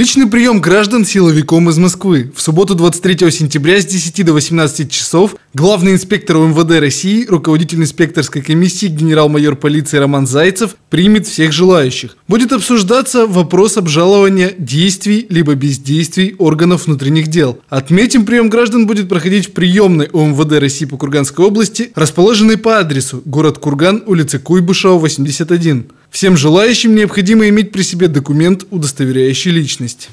Личный прием граждан силовиком из Москвы. В субботу 23 сентября с 10 до 18 часов главный инспектор МВД России, руководитель инспекторской комиссии генерал-майор полиции Роман Зайцев примет всех желающих. Будет обсуждаться вопрос обжалования действий либо бездействий органов внутренних дел. Отметим, прием граждан будет проходить в приемной у России по Курганской области, расположенной по адресу город Курган, улица Куйбышева, 81. Всем желающим необходимо иметь при себе документ, удостоверяющий личность.